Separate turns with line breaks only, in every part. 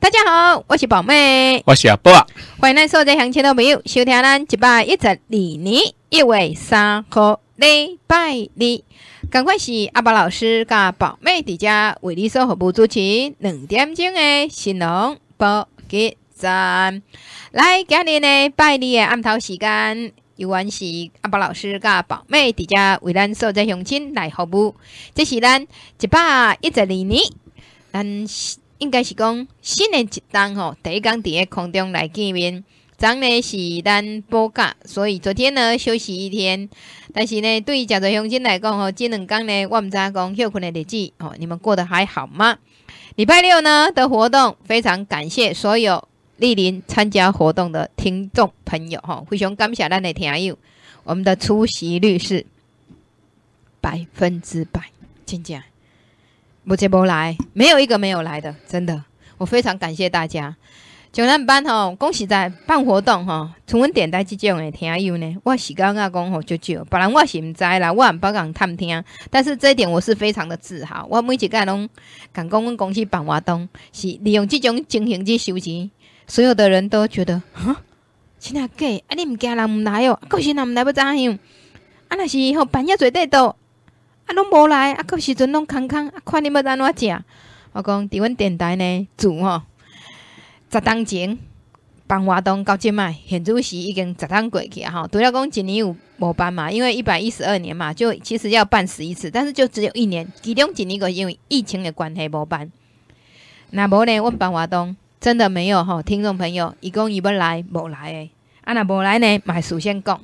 大家好，我是宝妹，
我是阿宝，
欢迎来收在乡亲的朋友。收听咱一百一十二年一月三号礼拜二，赶快是阿宝老师甲宝妹在家为你所服务主持两点钟的新浪不给赞。来今日呢拜二的暗头时间，有完是阿宝老师甲宝妹在家为咱所在乡亲来服务。这是咱一百一十二年，咱应该是讲新的一天吼，第一天在空中来见面，昨呢是咱波假，所以昨天呢休息一天，但是呢对于很多乡亲来讲吼，这两天呢我知影讲休困的日子哦，你们过得还好吗？礼拜六呢的活动，非常感谢所有莅临参加活动的听众朋友非常感谢小的听友，我们的出席率是百分之百，真正。不即无来，没有一个没有来的，真的。我非常感谢大家。九咱班吼，恭喜在办活动吼，从阮点带即种的听友呢。我是刚刚讲吼，就就，本来我是毋知啦，我也不敢探听。但是这一点我是非常的自豪。我每一件拢敢讲，阮公司办活动是利用这种精神去收钱，所有的人都觉得，哈，真啊假？啊，你毋惊人毋来哦，可是人毋来要怎样？啊，那是吼办遐侪得多。啊，拢无来啊！到时阵拢空空啊，看你要安怎食。我讲伫阮电台呢，煮吼，十当前彭华东到即摆。现主席已经十当过去吼，除了讲今年有无办嘛？因为一百一十二年嘛，就其实要办十一次，但是就只有一年，其中一年个因为疫情的关系无办。那无呢？阮办华东真的没有吼，听众朋友，伊讲伊要来无来诶？啊，若无来呢？买事先讲。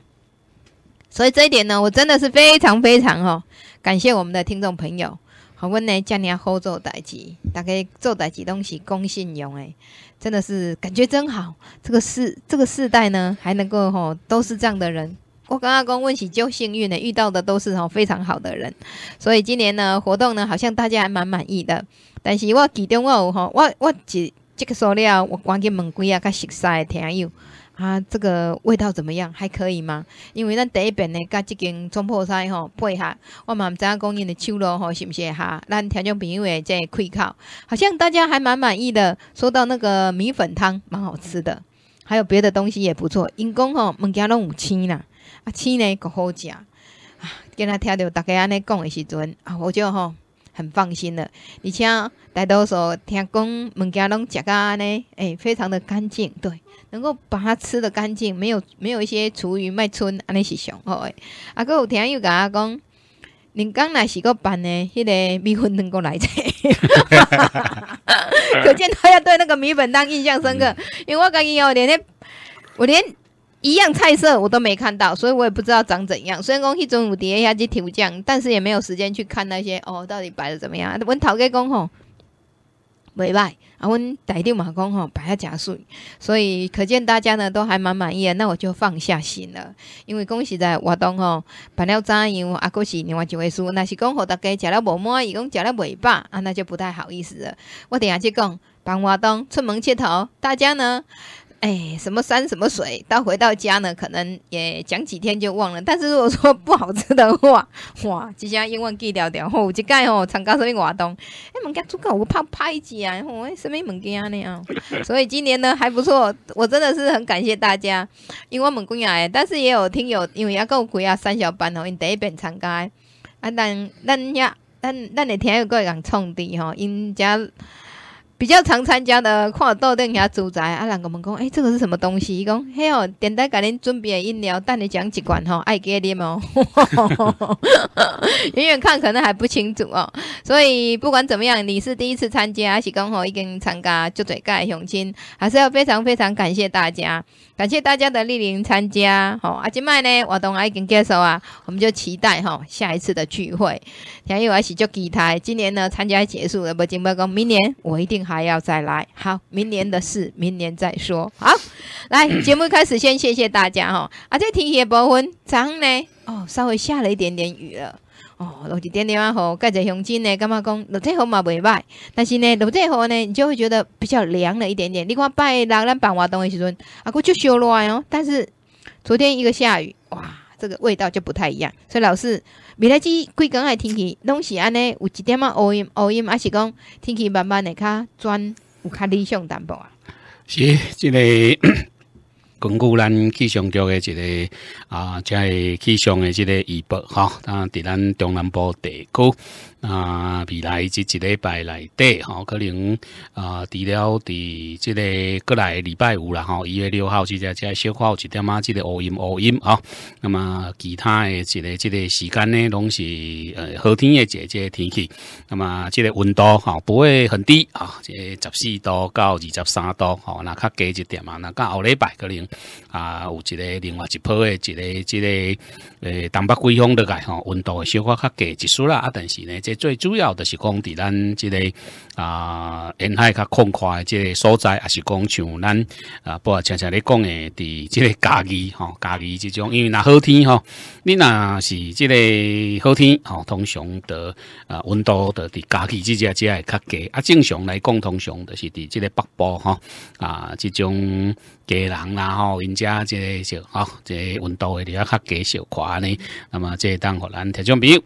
所以这一点呢，我真的是非常非常吼。感谢我们的听众朋友，好问呢今年好做代志，大家做代志东西讲信用诶，真的是感觉真好。这个世这个世代呢还能够吼都是这样的人，我刚刚公问起就幸运呢，遇到的都是吼非常好的人。所以今年呢活动呢好像大家还蛮满意的，但是我其中我有吼我我只这个塑料，我关给问规啊跟十三的听友。啊，这个味道怎么样？还可以吗？因为咱第一遍呢，甲即间冲破菜吼配合，我嘛毋知影讲因的手喽吼，是毋是哈？咱调朋友因为会开口，好像大家还蛮满意的。说到那个米粉汤，蛮好吃的，还有别的东西也不错。因讲吼物件拢有青啦，啊青呢阁好食啊。今仔听到大家安尼讲的时阵啊，我就吼很放心的。而且大多数听讲物件拢食安尼，哎，非常的干净，对。能够把它吃的干净，没有没有一些厨余卖春安尼是上好的。啊，哥有天又跟阿讲，你刚来洗个板呢，迄个米粉能够来吃，可见他要对那个米粉汤印象深刻。因为我感觉我连，我连一样菜色我都没看到，所以我也不知道长怎样。虽然讲一中午叠下去调酱，但是也没有时间去看那些哦，到底摆的怎么样？问头家讲吼，袂歹。啊，阮台电嘛讲吼，摆啊诚水，所以可见大家呢都还蛮满意，那我就放下心了。因为讲实在活动吼办了怎样啊，阁是另外一回事。若是讲互大家食了无满意，讲食了袂饱啊，那就不太好意思了。我顶下去讲，帮活东出门佚讨大家呢。哎，什么山什么水，到回到家呢，可能也讲几天就忘了。但是如果说不好吃的话，哇，即接英文记掉掉。吼，即届吼参加这边活东，哎，物件出口我怕拍一集啊，吼，甚物物件呢啊？所以今年呢还不错，我真的是很感谢大家，因为我们公爷，但是也有听友，因为也够有开啊三小班哦，因第一遍参加，啊，咱咱遐咱咱你听友个人创冲的吼，因家。比较常参加的，看到顶遐住宅，啊，人个问讲，诶，这个是什么东西？伊讲，嘿哦，简单给您准备饮料，等你讲几罐吼，爱给啉哦。远 远看可能还不清楚哦，所以不管怎么样，你是第一次参加，还是讲吼已经参加就最盖雄亲，还是要非常非常感谢大家，感谢大家的莅临参加，吼，啊，今麦呢，我同已经结束啊，我们就期待吼下一次的聚会，然后又是喜期待，今年呢参加结束了，不今不讲，明年我一定。还要再来，好，明年的事明年再说。好，来节目开始，先谢谢大家哈。啊，这天气也不温，怎呢？哦，稍微下了一点点雨了。哦，落一点点啊，好，盖着胸巾呢，干嘛讲落这雨嘛未歹，但是呢，落这雨呢，你就会觉得比较凉了一点点。你看拜那咱办活动的时阵，啊，姑就修热哦。但是昨天一个下雨，哇，这个味道就不太一样。所以老师。未来几贵港天气拢是安尼，有一点仔乌阴乌阴，还是讲天气慢慢的较转，有较理想淡薄啊？
是，这个，根据咱气象局的这个啊，即个气象的这个预报哈，啊，伫咱中南部地区。啊，未来即一礼拜内底，吼，可能啊，除了伫即个过来礼拜五啦，吼，一月六号即在在小号一点啊，即个乌阴乌阴啊。那么其他的一个即个时间呢，拢是呃好天的即个天气。那么即个温度哈不会很低啊，即十四度到二十三度，吼，那较低一点嘛。那到后礼拜可能啊有一个另外一波的一个即个。诶，东北季风落来吼，温度会稍微较低，一丝啦，啊。但是呢，这最主要的是讲伫咱即个。啊，沿海较空旷的即个所在，也是讲像咱啊，包括像像你讲的，伫即个假期吼，假期即种，因为若好天吼，你那是即个好天吼，通常得啊温度得伫假期即只只会较低，啊正常来讲，通常都是伫即个北部吼啊，即种家人然吼，因家即个小吼，即个温度会比较较低小款呢。那么即当可咱听象朋友。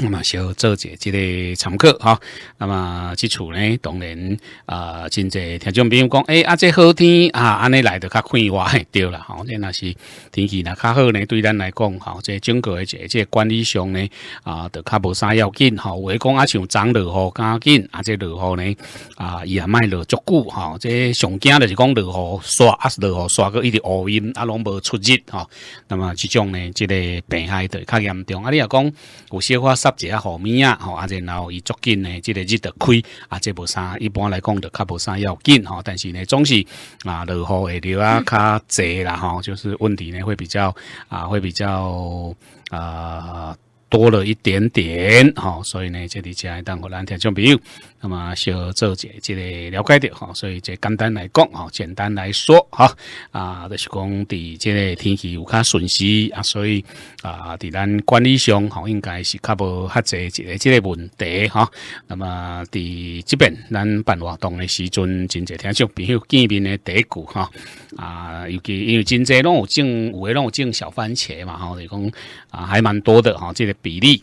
那么小做下即个参考哈，那么即础呢，当然啊，真侪听众朋友讲，诶，啊，这好天啊，安尼来就较快活对啦，吼，这若是天气若较好呢，对咱来讲好，这整个即这管理上呢啊，都较无啥要紧哈，唯讲啊，像昨落雨较紧，啊，这落雨呢啊，伊也卖落足久哈，这上惊就是讲落雨刷啊，落雨刷过一直乌阴啊，拢无出日吼。那么即种呢，即个病害就较严重，啊，你讲有些话。一下好咪啊，吼！啊，然后伊足紧呢，这个日得开啊，这无啥，一般来讲的，较无啥要紧吼。但是呢，总是啊，落雨的流啊，较侪啦吼，就是问题呢，会比较啊，会比较啊，多了一点点吼。所以呢，这里只爱当我安天朋友。那么小做一下这个了解的哈，所以这简单来讲哈，简单来说哈，啊，就是讲，对这个天气有较顺时啊，所以啊，对咱管理上哈，应该是较无较侪这个这个问题哈。那么，对这边咱办活动的时阵，真侪听数朋友见面的一句哈，啊，尤其因为真侪拢有种，有诶拢有种小番茄嘛，吼，就讲啊，还蛮多的哈，这个比例。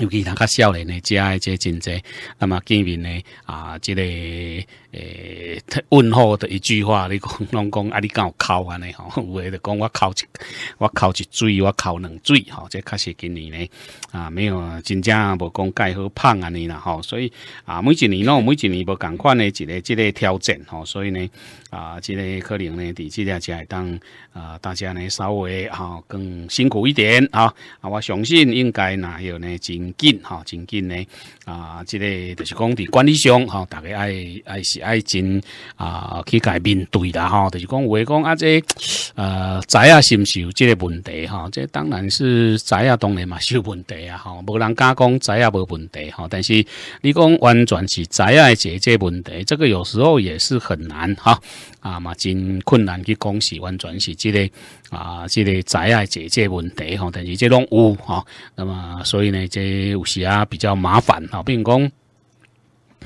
尤其他较少年呢，加爱些真济，那么见面呢，啊，这个。诶，问候的一句话，你讲拢讲啊，你敢有哭安尼吼，有诶就讲我哭一，我哭一嘴，我哭两嘴吼，即确实今年咧啊，没有真正无讲盖好胖安尼啦吼，所以啊，每一年咯，每一年无共款的一个即个挑战吼，所以呢啊，即个可能咧，伫即下就当啊，大家呢稍微啊、更辛苦一点啊，啊，我相信应该那有呢，真紧哈，真紧呢啊，即个就是讲伫管理上吼，大家爱爱是。爱情啊，去解面对啦，吼，就是讲，话讲啊，这呃仔啊，是有这个问题，哈，这当然是仔啊，当然嘛，是有问题啊，吼，无人敢讲仔啊，无问题，吼，但是你讲完全是仔啊姐姐问题，这个有时候也是很难，哈啊嘛，真困难去讲是完全是即个啊，之类仔啊姐姐问题，吼，但是这种有，哈，那么所以呢，这有时啊比较麻烦，哈，并讲。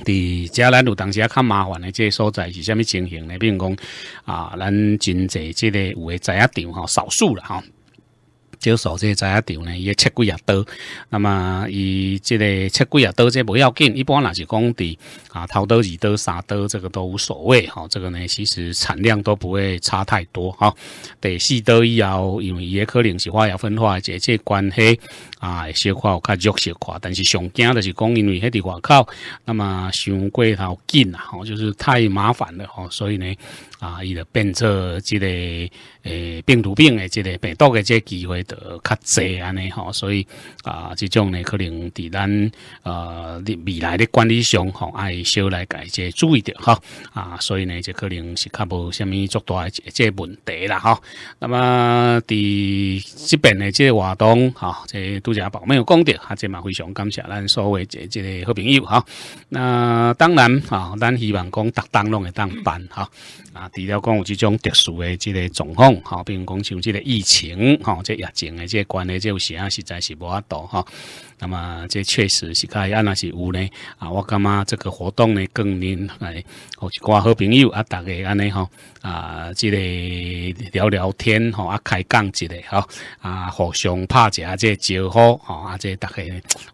伫，遮咱有当时啊，麻烦的个所在是虾米情形呢？比如讲，啊，咱真济即个有诶知影场吼，少数啦吼。少数这在一条呢，也七几啊多。那么，以这个七几啊多这不要紧，一般是讲地啊，头多二多三多，这个都无所谓哈。这个呢，其实产量都不会差太多哈。第四多以后，因为也可能是化芽分化这接关系啊，小可有较弱小可。但是上惊的就是讲，因为迄伫外靠，那么伤过头紧啊，吼、就是太麻烦了吼。所以呢。啊，伊就变做即个诶病毒病诶，即个病毒诶，即个机会得较侪安尼吼，所以啊，即种呢可能伫咱呃未来嘅管理上吼，爱少来改即注意点吼。啊，所以呢，就可能是较无虾米足大诶即即问题啦吼。那么伫即边诶即个活动吼，即都只阿爸有讲着，啊，即嘛非常感谢咱所有即即个好朋友吼。那当然啊，咱希望讲逐当拢会当办哈。啊，除了讲有这种特殊的这个状况，吼比如讲像这个疫情，哈，这疫情的这关系这有时啊，实在是无法度哈。那么这确实是该安那是有呢啊，我感觉这个活动呢更令来，我是挂好朋友啊，大家安尼吼啊，这个聊聊天吼啊，开讲之类吼啊，互相拍一下这招呼吼啊，这大家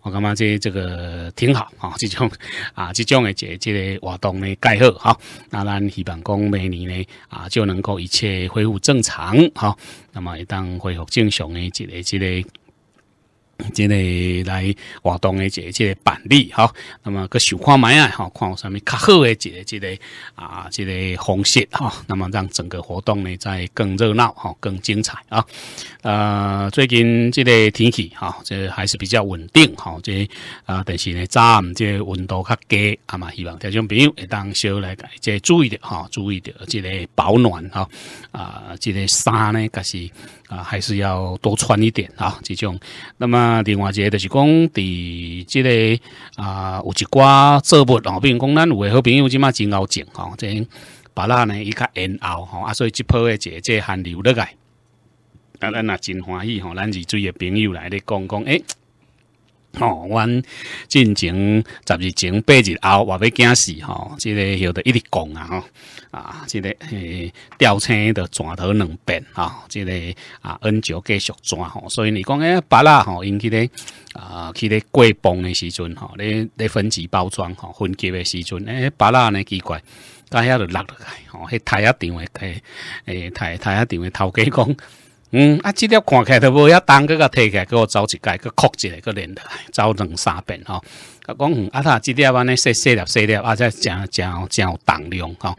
我感觉这这个挺好啊，这种啊这种的这这个活动呢盖好吼，那咱希望讲明年呢啊就能够一切恢复正常哈。那么一旦恢复正常呢，这个。这个即 个来活动的即个办理吼，那么佮想看卖啊吼，看有啥物较好的一个一个啊一个方式吼，那么让整个活动呢再更热闹吼，更精彩啊。呃，最近即个天气哈，这还是比较稳定哈，这啊，但是呢，早即温度较低，啊嘛，希望听众朋友会当少来改，即注意点哈，注意点，即个保暖哈，啊，即个衫呢，佮是。还是要多穿一点啊，这种。那么另外一个就是讲，伫即个啊，有一寡作物吼，比如讲咱有诶好朋友即嘛真好种吼，即把那呢伊较严熬吼，啊所以一波诶一个即汗流落来，啊咱也真欢喜吼，咱是追诶朋友来咧讲讲诶。吼，阮进前十二前八日后，我要惊死吼，即个晓得一直讲啊吼，啊，即个诶掉车的转头两边啊，即个啊 N 朝继续转吼，所以你讲诶，巴拉吼，因去咧啊，去咧过磅的时阵吼，咧咧分级包装吼，分级的时阵诶，巴拉呢奇怪，家遐就落落来吼，迄台阿店诶，诶、诶，台台阿店诶，头家讲。嗯，啊，这条看起来都无要重，个甲摕起来，给我一几个个高级个连的，走两三遍哦啊，讲啊，他即迹安尼细细粒细粒，啊，真真真有重量吼！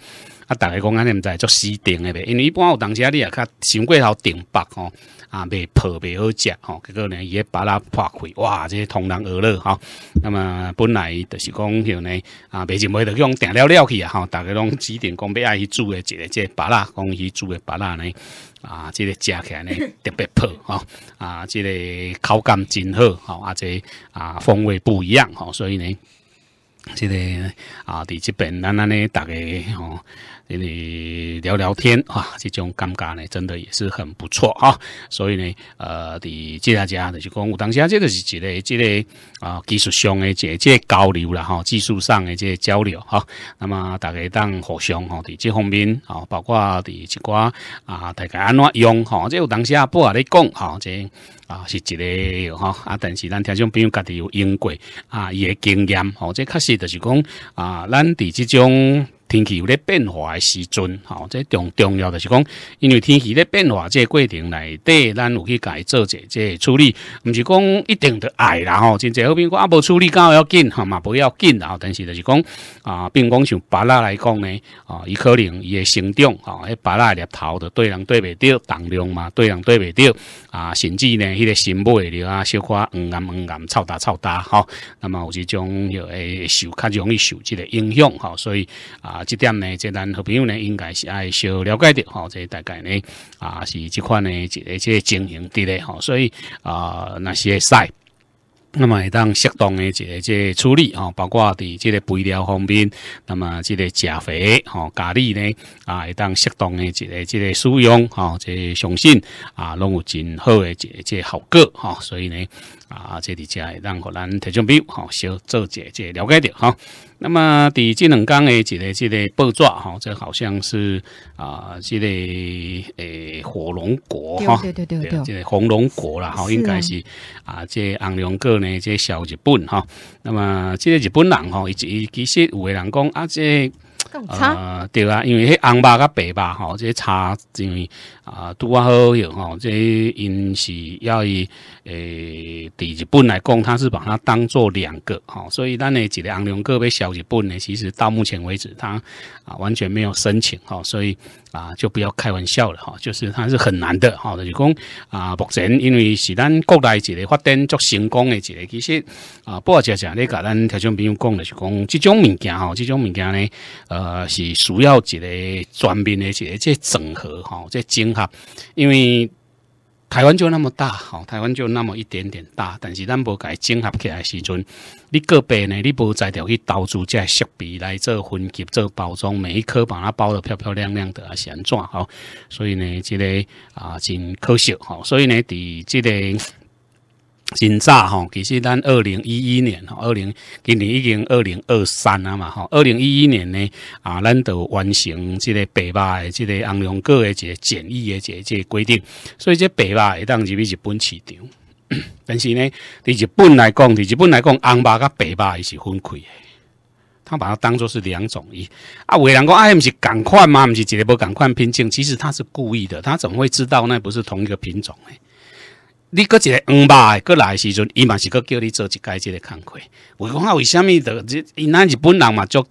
啊，大家讲安尼毋知做死定诶呗，因为一般有当时啊，你也较想过头定白吼，啊，袂破袂好食吼，结果呢也把拉破开，哇，这些同人而乐吼。那么本来就是讲向呢，啊，袂就袂得用定了了去啊！吼，大家拢指定讲，要爱去煮诶，一个这扒拉，讲去煮诶扒拉呢，啊，这个食起来呢 特别破吼。啊，这个口感真好，啊，这啊风味不一样吼。所以呢，即个啊，伫呢边，咱啱呢，大家，哦，你聊聊天啊，这种尴尬呢，真的也是很不错啊。所以呢，呃，得借大家的是讲，有当下，这个是一个这个啊，技术上的这这交流啦，哈，技术上的这交流哈。那么大家当互相哈，伫这方面啊，包括伫一寡啊，大家安怎用哈，即有当下不也咧讲哈，即啊是一个哈啊。但是咱听众朋友家己有用过啊，伊的经验哈，即确实就是讲啊，咱伫这种。天气有咧变化诶时阵，吼，即重重要就是讲，因为天气咧变化，即过程内底，咱有去伊做者即处理，毋是讲一定得爱啦吼，真济好比讲啊，无处理干要紧哈嘛，无要紧啊。但是就是讲啊，并讲像芭拉来讲呢，啊，伊可能伊诶生长吼，迄芭拉叶头就对人对袂着，重量嘛，对人对袂着，啊，甚至呢，迄个心尾了啊，小可黄暗黄暗，臭大臭大吼，那么有一种许受较容易受即个影响哈，所以啊。这点呢，这咱好朋友呢，应该是爱小了解着吼，这大概呢啊是这款呢一个这经营之类吼，所以啊那些赛。那么当适当的这个这处理哈，包括伫这个肥料方面，那么这个钾肥吼咖喱呢啊，当适当的这个这个使用哈，这相信啊，拢有很好的这这效果哈，所以呢。啊，这里只会让互咱特种兵，吼小做者下这了解着，哈。那么，伫这两天诶，一个，一个报纸，哈，这好像是啊，这个诶火龙果，哈，对对对对，这红龙果啦，哈，应该是啊，这红龙果呢，这小日本，哈。那么，这日本人，哈，以及其实有诶人讲啊，这。呃，对啊，因为迄红吧甲白吧吼，这些差，因为啊，都还好吼，这因是要以诶，几本来供，他是把它当做两个吼，所以咱诶几个红良个被小日本呢，其实到目前为止，他啊完全没有申请吼，所以。啊，就不要开玩笑了哈，就是它是很难的哈，就是讲啊，目前因为是咱国内一个发展足成功的一个其实啊，不过括像你甲咱听众朋友讲的，是讲这种物件哈，这种物件呢，呃，是需要一个全面的一个即整合哈，即整合，因为。台湾就那么大，好，台湾就那么一点点大，但是咱无改整合起来时阵，你个别呢，你无再条去投资这设备来做分级、做包装，每一颗把它包得漂漂亮亮的啊，安状好，所以呢，这个啊真可惜，吼。所以呢，伫这个。真早吼，其实咱二零一一年，二零今年已经二零二三了嘛吼。二零一一年呢啊，咱都完成这个白吧的这个红龙哥的这个检疫的这这规定。所以这白吧会当去日本市场，但是呢，对日本来讲，对日本来讲，红吧甲白吧也是分开的。他把它当做是两种。啊，有人讲哎，不是赶快吗？不是一个不赶快品种，其实他是故意的。他怎么会知道那不是同一个品种呢？你搁一个五百过来时阵，伊嘛是搁叫你做一介即个工课。我讲啊，为什么？的这因咱日本人嘛就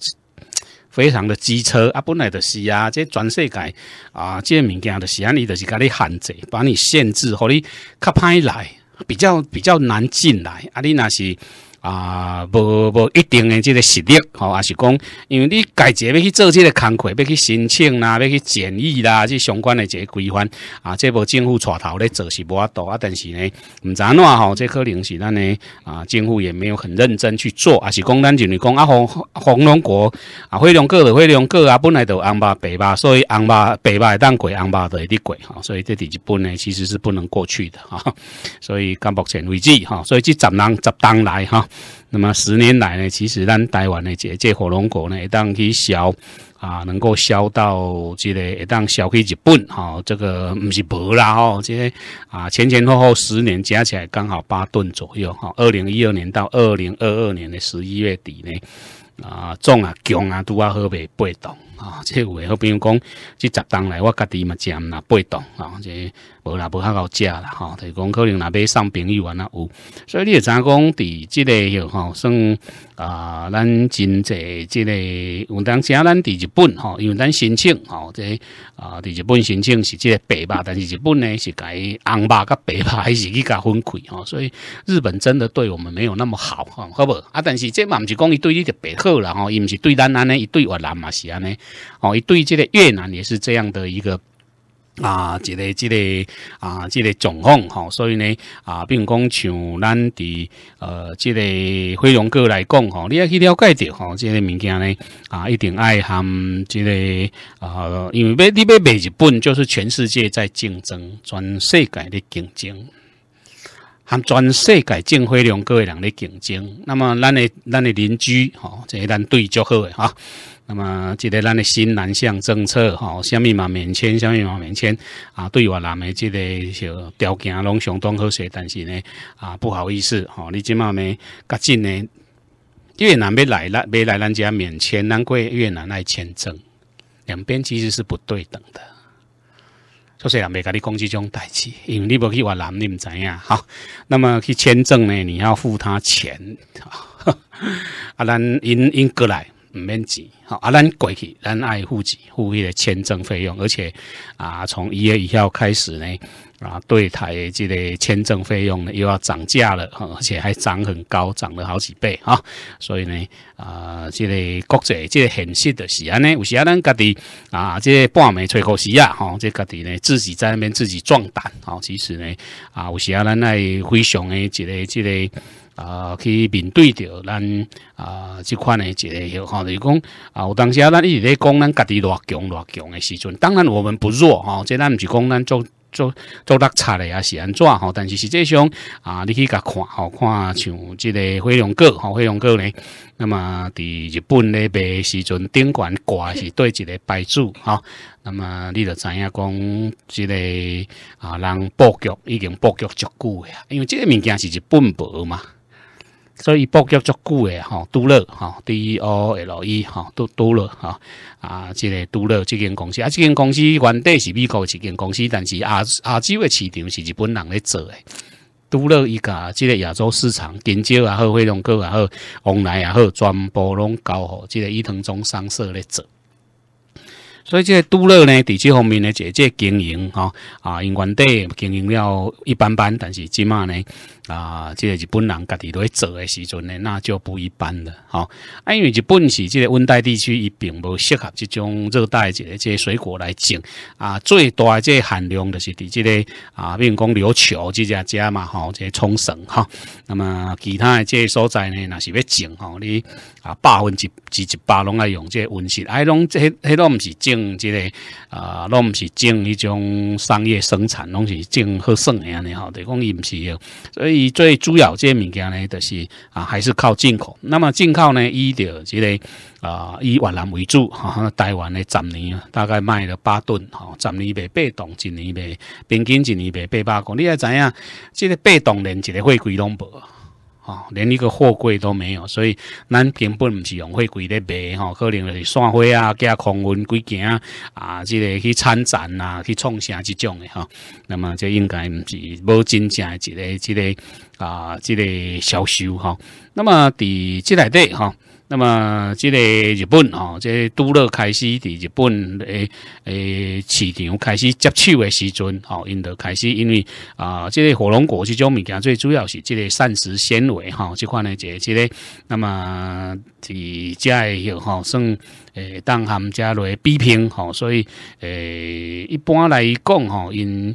非常的机车啊，本来就是啊，这全世界啊，这物件著是安尼，就是甲你限制，把你限制，互你较歹来比较比较难进来啊，你若是。啊，无无一定的这个实力，吼，还是讲，因为你改节要去做这个工课，要去申请啦，要去检疫啦，这相关的这个规范啊，这波政府带头咧做是无啊多啊，但是呢，唔怎话吼，这可能是咱的啊，政府也没有很认真去做，还是讲咱就咪讲啊，红红龙国啊，会龙过的会龙过啊，本来都红吧白吧，所以红吧白吧也当贵，红吧的会滴贵哈，所以这第一步呢其实是不能过去的哈，所以到目前为止哈，所以这十人十当来哈。那么十年来呢，其实咱台湾的这这火龙果呢，一旦去销啊，能够销到这个一旦销去日本，好，这个不是无啦吼，即个啊前前后后十年加起来刚好八吨左右哈，二零一二年到二零二二年的十一月底呢，啊种啊、强啊都啊好被八动啊，即有诶，好比如讲即十栋来，我家己嘛占啦八动啊即。无啦，无较好食啦，就是讲可能若要送朋友安啦有，所以你也怎讲？伫即个吼，算啊，咱真济即个，有当啊，咱伫日本吼，因为咱申请即、这啊伫日本申请是即个白肉，但是日本呢是改红肉甲白肉还是去甲分开哦，所以日本真的对我们没有那么好，好不？啊，但是这嘛毋是讲伊对你的白好啦，吼，伊毋是对咱安尼，伊对越南嘛是安尼哦，伊对即个越南也是这样的一个。啊，一个即个啊，即个状况，吼，所以呢，啊，比如讲像咱伫呃，即个火龙哥来讲，吼，你要去了解着吼，即个物件呢，啊，一定爱含即个，啊，因为你要卖日本，就是全世界在竞争，全世界咧竞争，含全世界竞火龙果诶人咧竞争，那么，咱诶，咱诶邻居，吼，即个咱对照好诶啊。那么，这个咱的新南向政策，哈，什么嘛免签，虾米嘛免签啊，对越南的这个条件拢相当好些。但是呢，啊，不好意思，吼，你只嘛呢，最近呢，越南要来咱，要来咱家免签，难怪越南来签证，两边其实是不对等的。所以啊，别跟你讲这种代志，因为你不去越南，你唔知呀。好，那么去签证呢，你要付他钱。啊，咱因因过来，唔免钱，好啊！咱过去，咱爱付钱，付迄个签证费用。而且啊，从一月一号开始呢，啊，对台的这个签证费用呢又要涨价了，而且还涨很高，涨了好几倍啊！所以呢，啊，这个国际这个形势的是安尼，有时啊，咱家己啊，这半没吹口时啊，吼，这家己呢自己在那边自己壮胆，哦，其实呢，啊，有时啊，咱爱非常的这个。这个啊，去面对着，咱啊，即款诶一个吼，就是讲啊，有当时啊，咱一直咧讲咱家己偌强偌强诶时阵，当然我们不弱吼，即咱毋是讲咱做做做落差诶也是安怎吼，但是实际上啊，你去甲看吼，看像即个火龙果吼，火龙果咧，那么伫日本咧卖时阵，顶悬挂是对一个牌子吼，那么你著知影讲即个啊，人布局已经布局足久诶，因为即个物件是日本博嘛。所以布局足久诶，吼、哈，都乐，哈，D O L E，哈，都都乐，哈，啊，即个都乐即间公司，啊，即间公司原底是美国一间公司，但是啊啊，即个市场是日本人咧做诶。都乐伊甲即个亚洲市场，电销也好，惠龙哥也好，往来也好，全部拢交互，即个伊藤忠商社咧做。所以即个都乐咧，伫即方面咧，即个经营，哈，啊，因原底经营了一般般，但是即满呢？啊，这个日本人家己在做的时候呢，那就不一般的哈。啊，因为日本是这个温带地区，伊并不适合这种热带这个这些水果来种啊。最大的这含量就是伫这个啊，比如讲琉球这家家嘛，吼，这冲绳哈。那么其他的这所在呢，那是要种吼，你啊，百分之几一百拢爱用这温室，哎，拢这迄拢毋是种这个啊，拢毋是种迄种商业生产，拢是种好的安尼哈，就讲饮食，所以。最主要这物件呢，就是啊，还是靠进口。那么进口呢，依着即个啊，以越南为主，哈，台湾呢，十年大概卖了八吨，哈，十年卖八吨，一年卖平均一年卖八百公。你也知影，即个八吨连一个货柜拢无。哦，连一个货柜都没有，所以咱根本唔是用货柜嚟卖吼，可能是散货啊、寄空运几件啊，即、个去参展啊、去创啥这种的哈。那么这应该唔是无真正一个、一个啊、一个销售哈。那么伫即内底哈？那么，即个日本哦，即都乐开始伫日本诶诶市场开始接触诶时阵哦，因就开始因为啊，即个火龙果这种物件最主要是即个膳食纤维哈，即款呢个即个，那么是在吼算诶当含价来比拼吼，所以诶一般来讲吼因。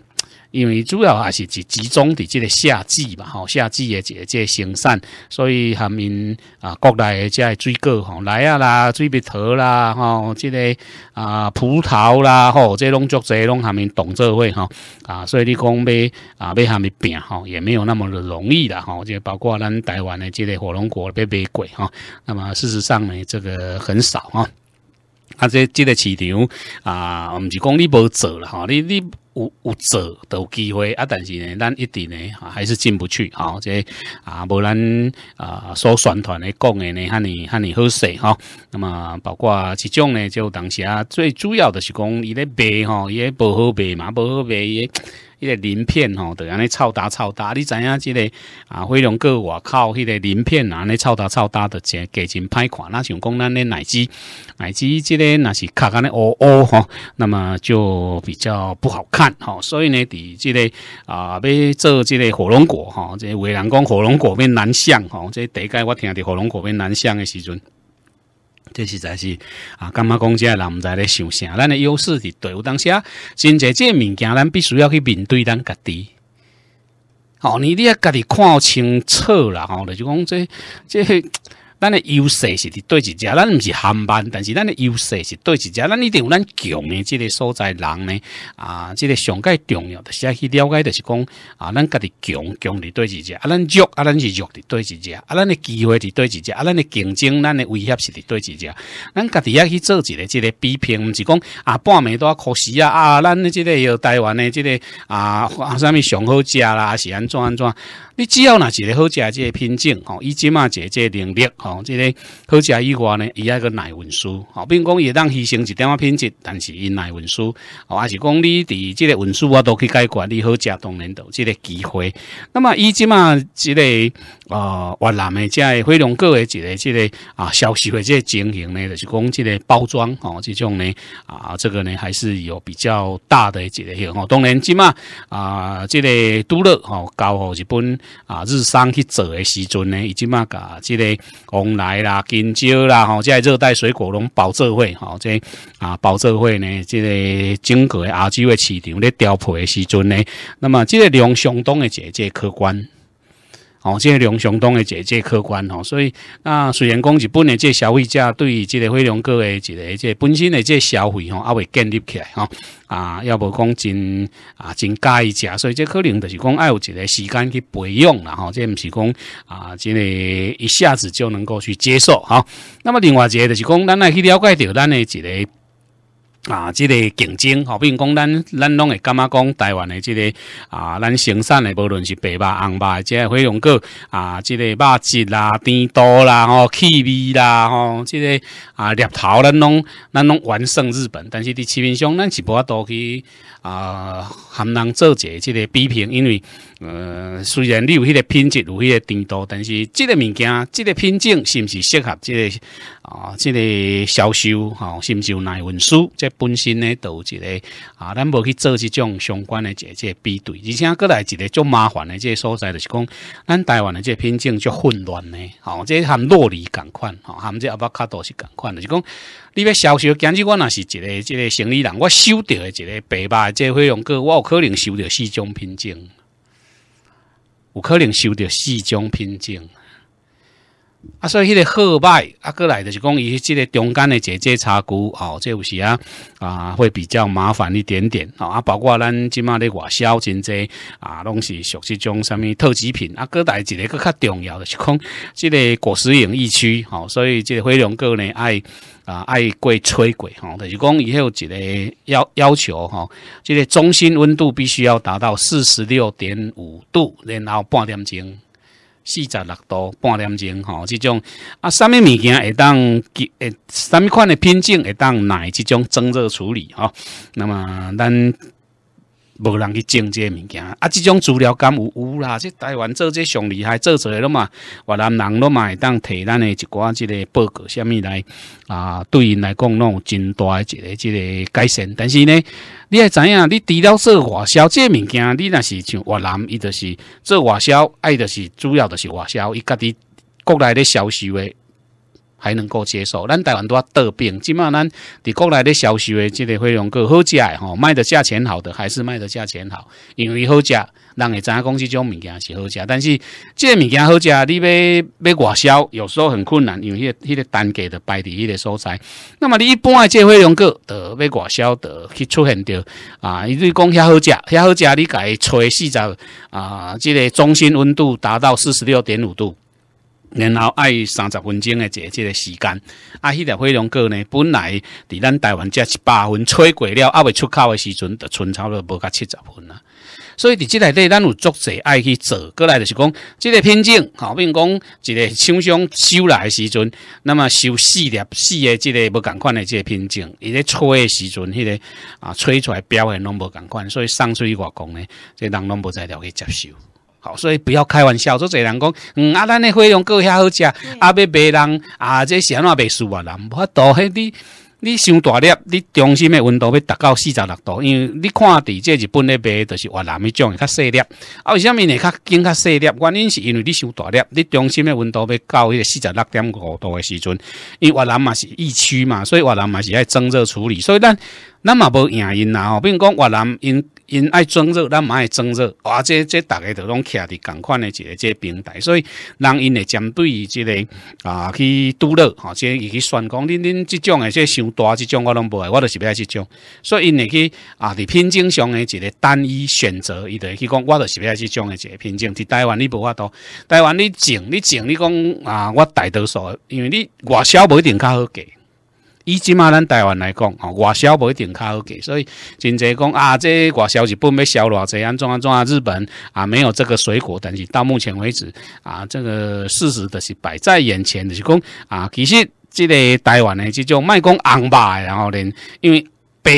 因为主要还是集集中的，即个夏季吧，吼，夏季也即即生产，所以含面啊，国内的即个水果，吼，梨啊啦，水蜜桃啦，吼，即个啊，葡萄啦，吼，即拢足侪，拢含面懂做伙哈，啊，所以你讲买啊，买含面平，吼，也没有那么的容易的，哈，即包括咱台湾的即个火龙果、被买贵哈，那么事实上呢，这个很少，哈，啊，即即个市场啊，毋是讲你无做啦，哈，你你。有有做都机会啊，但是呢，咱一定呢还是进不去啊。这啊，无咱啊所宣传的讲的呢，哈尼哈尼好势哈。那么包括其种呢，就当时啊，最主要的是讲伊咧卖哈，伊咧不好卖嘛，不好伊也。迄个鳞片吼，就安尼臭焦臭焦，你知影即个啊飞龙外口迄个鳞片啊，安尼臭焦臭焦，的，真个真歹看。那想讲咱咧奶汁，奶汁即个若是卡安尼乌乌吼，那么就比较不好看吼。所以呢，伫即个啊要做即个火龙果吼，即有诶人讲火龙果变难向吼，即第一届我听着火龙果变难向诶时阵。这实在是啊，觉讲公个人在咧想啥，咱的优势是队伍当下，真侪这物件，咱必须要去面对咱家己。好，你你要家己看清楚啦，吼，就讲这这。咱的优势是对一只，咱毋是航班，但是咱的优势是对一只，咱一定有咱强的即个所在人呢，啊，即个上界重要，的是要去了解，就是讲啊，咱家己强强伫对一只，啊，咱弱啊，咱是弱伫对一只，啊，咱的机会伫对一只，啊，咱的竞争，咱的威胁是对一只，咱家己要去做一个，即个比拼，毋是讲啊，半暝都要考试啊，啊，咱的即个有台湾的即个啊，啥物上好食啦，是安怎安怎？你只要拿一个好食这个品种吼，伊即嘛这这能力吼，这个好食以外呢，伊抑个耐运输吼。比如讲，也当牺牲一点啊品质，但是因耐运输吼，还是讲你伫这个运输我都去解决你好食同难度这个机会。那么伊即嘛，这个。呃，越南的在菲龙国的即个即个啊，销售的即个经营呢，就是讲即个包装哦，这种呢啊，这个呢还是有比较大的一个影哦。当然即嘛啊，即个都乐哦，交互日本啊，日商去做的时候呢，以及嘛甲即个红来啦、香蕉啦，吼，即个热带水果拢保这会哦，这啊保这会呢，即个整个亚洲的市场咧调配的时候呢，那么即个量相当的，即个客观。哦，即个量相当的，即个客观吼，所以那虽然讲日本的，即个消费者对于即个惠龙哥的即个即本身的即个消费吼，也会建立起来哈啊，要不讲真啊真介意食，所以即可能就是讲要有一个时间去培养啦吼，即毋是讲啊真的一下子就能够去接受哈。那么另外一个就是讲，咱来去了解到咱的即个。啊，这个竞争，好比讲，咱咱拢会感觉讲台湾的这个啊，咱生产的无论是白肉、红肉，即个火龙果啊，这个肉质啦、甜度啦、吼气味啦、吼，这个啊，猎头咱拢咱拢完胜日本，但是伫市面上咱是无法多去。啊，含人做一个即个比拼，因为呃，虽然你有迄个品质，有迄个甜度，但是即个物件，即个品种是毋是适合即个啊，即个销售，吼，是毋是耐运输？即本身呢，都一个啊，咱无去做即种相关的这个比对，而且过来一个足麻烦的个所在，就是讲，咱台湾的个品种足混乱呢，吼，这含洛梨共款，吼，含这阿巴卡多是共款就是讲。你要销售，今日我也是一个一个生意人，我收到的一个百万这费用过，我有可能收到四种凭证，有可能收到四种凭证。啊，所以迄个号摆啊，过来就是讲伊即个中间的这这茶股哦，这有时啊啊会比较麻烦一点点啊。啊，包括咱即马的外销真济啊，拢是属于种啥物特级品啊。过来一个更较重要的是讲，即个果实容疫区哦，所以即个灰龙果呢爱啊爱过催毁哦，就是讲以后一个要要求吼，即个中心温度必须要达到四十六点五度，然后半点钟。四十六度半点钟，吼，这种啊，什么物件会当，诶，什么款的品种会当来这种增热处理，吼，那么咱。无人去即这物件，啊，这种资料感有有啦，这台湾做这上厉害，做出来了嘛。越南人都嘛会当提咱的一寡这个报告，什么来啊？对因来讲，拢有真大一个即个改善。但是呢，你会知影，你除了说外销这物件，你那是像越南，伊就是做外销，爱的是主要的是外销，伊家己国内的销售诶。还能够接受，咱台湾都要得病。起码咱伫国内咧销售的即个火龙果好食吼，卖的价钱好的还是卖的价钱好，因为好食。人会影讲这种物件是好食，但是即物件好食，你要要外销，有时候很困难，因为迄个迄个单价的摆伫迄个所在。那么你一般爱即火龙果，得要外销，得去出现着啊？伊对讲遐好吃，遐好吃，你己吹四十啊？即个中心温度达到四十六点五度。然后爱三十分钟的这这个时间，啊，迄条火龙果呢，本来伫咱台湾只七八分吹过了，啊，未出口的时阵，就剩差了无甲七十分啦。所以伫即里底，咱有作者爱去做，过来就是讲，即个品种，好比如讲，一个厂商收来时阵，那么收四粒四个即个无共款的即个品种，伊咧吹的时阵，迄个啊吹出来表现拢无共款，所以出去外公呢，即人拢不在了去接受。好，所以不要开玩笑，做侪人讲，嗯啊，咱的花样够遐好食，啊要卖人啊，这安怎卖输啊无法度迄你你想大粒，你中心的温度要达到四十六度，因为你看伫这日本那边就是越南迄种较细粒。啊，为什么呢？较更较细粒，原因是因为你想大粒，你中心的温度要到迄个四十六点五度的时阵，因为越南嘛是疫区嘛，所以越南嘛是爱增热处理，所以咱。咱嘛无赢因啦，吼，比如讲越南因因爱争热，咱嘛爱争热，哇，这这大家都拢徛伫同款的一个这平台，所以人因会针对于这个啊去堵热，吼，即去宣讲恁恁这种诶些伤大，这种我拢无，我都是不爱这种，所以因会去啊伫品种上诶一个单一选择，伊就会去讲我都是不爱这种诶一个品种。伫台湾你无法度，台湾你种你种你讲啊，我大多数，因为你外销无一定较好个。以即码咱台湾来讲，哦，外销不定较卡给，所以真侪讲啊，这外销是本要销偌这安怎安怎啊？日本啊没有这个水果，但是到目前为止啊，这个事实就是摆在眼前，就是讲啊，其实这个台湾的即种卖讲红吧，然后呢，因为。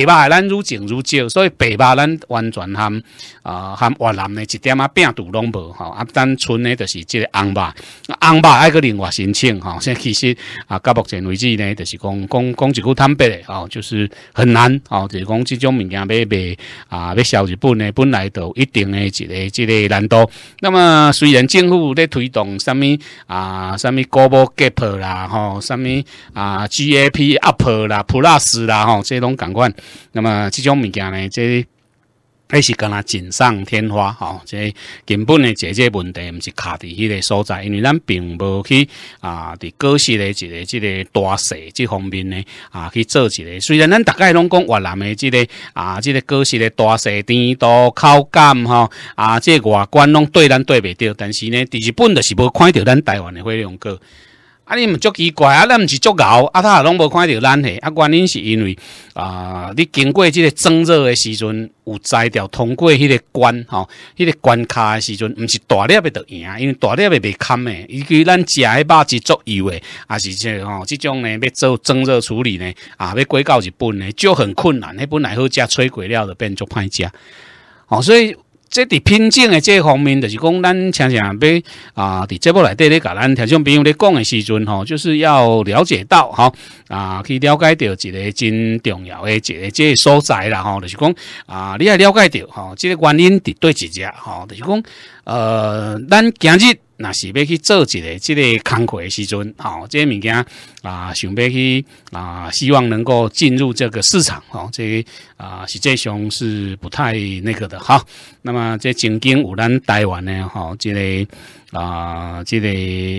白肉咱愈种愈少，所以白肉咱完全含啊含越南的一点啊病毒拢无吼，啊咱村呢就是即红肉，红肉爱个另外申请吼，现在其实啊，到目前为止呢，就是讲讲讲一句坦白的吼，就是很难吼，就是讲这种物件要卖啊要销日本呢，本来都一定的一个一个难度。那么虽然政府在推动什么啊什么 global gap 啦吼，什么啊 gap up 啦 plus 啦吼，这种感官。那么这种物件呢，这还是跟他锦上添花吼，这根本的解决问题唔是卡在迄个所在，因为咱并无去啊，伫各实的即个这个大小这方面呢啊去做一个。虽然咱大概拢讲越南的这个啊，这个各实的大小、甜度、口感吼啊，即外观拢对咱对袂到，但是呢，日本就是无看到咱台湾的花莲果。啊，你毋足奇怪啊！咱毋是足熬啊，他也拢无看着咱气。啊，原因是因为啊，你经过即个蒸热的时阵，有在条通过迄个关吼，迄个关卡的时阵，毋是大粒要得赢，因为大粒的袂堪的。伊去咱食的肉是足油的，啊是个吼？即种呢要做蒸热处理呢，啊，要改到一本呢就很困难。迄本来好食，脆过了就变足歹食，哦，所以。即伫品种诶，即方面就是讲，咱常常要啊，伫节目内底咧甲咱听众朋友咧讲诶时阵吼，就是要了解到吼啊，去了解到一个真重要诶一个即个所在啦吼，就是讲啊，你要了解到吼即个原因伫对一只吼，就是讲呃，咱今日。那是要去做一个这个工回的时阵，吼，这些物件啊，想要去啊，希望能够进入这个市场，吼，这啊实际上是不太那个的，哈。那么这曾经有咱台湾呢，吼，这个啊，这个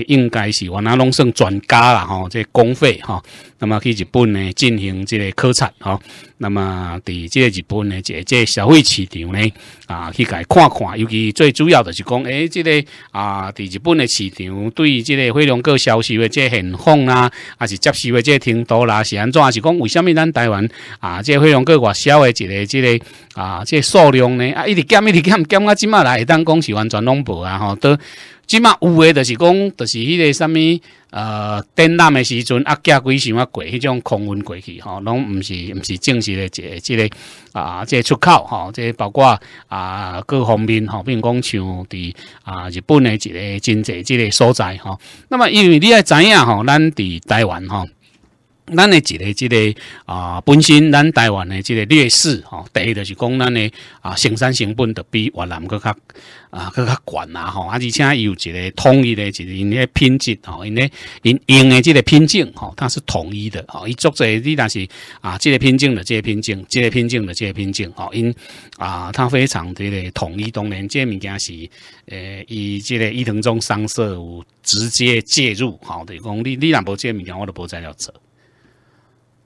应该是我拿龙胜专家了，吼，这公费，哈。那么去日本呢，进行这个考察，哈。那么，伫即个日本咧，即个消费市场咧，啊，去改看看，尤其最主要的是讲，哎，即个啊，伫日本的市场对即个惠龙个销售的即个情况啊，还是接受的即个程度啦，是安怎？是讲为什么咱台湾啊，即惠龙个外销的即个即个啊，即数量咧啊，一直减一直减减啊，即马来当讲是完全拢无啊，吼，都即马有诶，就是讲，就是迄个什么？呃，展览的时阵，啊，寄几箱啊过，迄种空运过去，吼，拢毋是毋是正式的，一个，即个啊，即出口，吼，即包括啊，各方面，吼，比如讲像伫啊日本的一个经济，即个所在，吼。那么，因为你也知影，吼，咱伫台湾，吼。咱诶，一个即个啊，本身咱台湾诶即个劣势吼，第一就是讲咱诶啊生产成本得比越南搁较啊搁较悬啦吼，而且伊有一个统一诶，一个因品质吼，因为因用诶即个品种吼，它是统一的吼，伊做者你若是啊即个品种的即个品种，即个品种的即个品种吼，因啊，它非常即个统一，当然即个物件是诶伊即个伊藤忠商社有直接介入吼，等于讲你你若无即个物件，我都无再要做。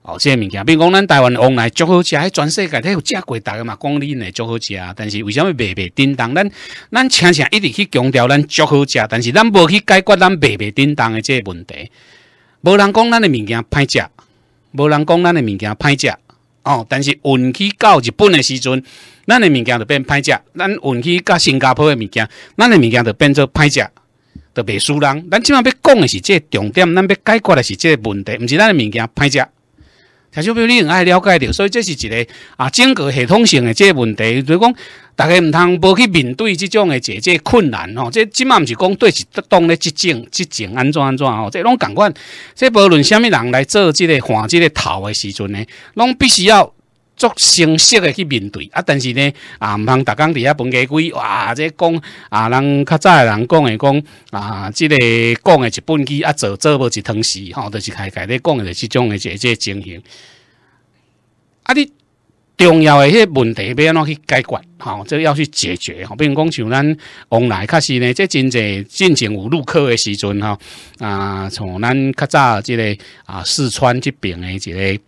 哦，即个物件，比如讲咱台湾往来最好食，全世界都有食过逐个嘛。讲你呢最好食，但是为什么卖袂叮当？咱咱常常一直去强调咱最好食，但是咱无去解决咱卖袂叮当的即个问题。无人讲咱的物件歹食，无人讲咱的物件歹食。哦，但是运气到日本的时阵，咱的物件就变歹食；咱运气到新加坡的物件，咱的物件就变做歹食，就袂输人。咱即下要讲的是即个重点，咱要解决的是即个问题，毋是咱的物件歹食。小友你爱了解着，所以这是一个啊，整个系统性的这问题。就以讲，大家唔通无去面对这种的解决困难哦。这今嘛唔是讲对，是当咧即种、即种安怎安怎哦。这种感觉，这不论啥物人来做这个换这个头的时阵呢，拢必须要。作诚实的去面对啊！但是呢，啊，毋通逐工伫遐分家鬼哇！即讲啊，人较早人讲的讲啊，即个讲的一本机啊，做做无一汤时吼，都是开开咧讲的，是这种的，即这情形。啊，你重要的迄问题要怎去解决？吼，这个要去解决。吼，比如讲像咱往来，确实呢，即真侪进前有入课的时阵吼，啊，从咱较早即个啊，四川这边的即个。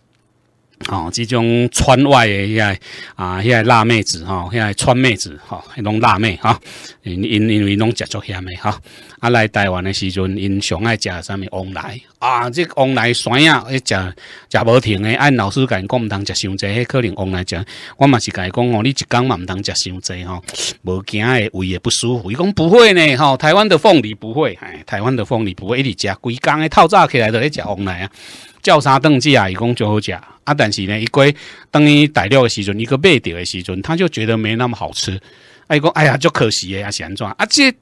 哦，即种川外的现在啊，现在辣妹子吼，现在川妹子吼，那拢辣妹吼，因因为拢食足莶个吼，啊来台湾的时阵，因上爱食啥物王奶啊，即王奶酸啊，食食无停的，按老师甲因讲毋通食伤济，可能王奶食，我嘛是甲伊讲吼，你一工嘛毋通食伤济吼，无惊的胃也不舒服，伊讲不会呢，吼，台湾的凤梨不会，台湾的凤梨不会一直食，规工的透早起来都来食王奶啊。叫啥等记啊？伊讲就好食啊，但是呢，伊过等于歹料的时阵，伊个买着的时阵，他就觉得没那么好吃。啊，伊讲哎呀，就可惜啊，安怎啊？这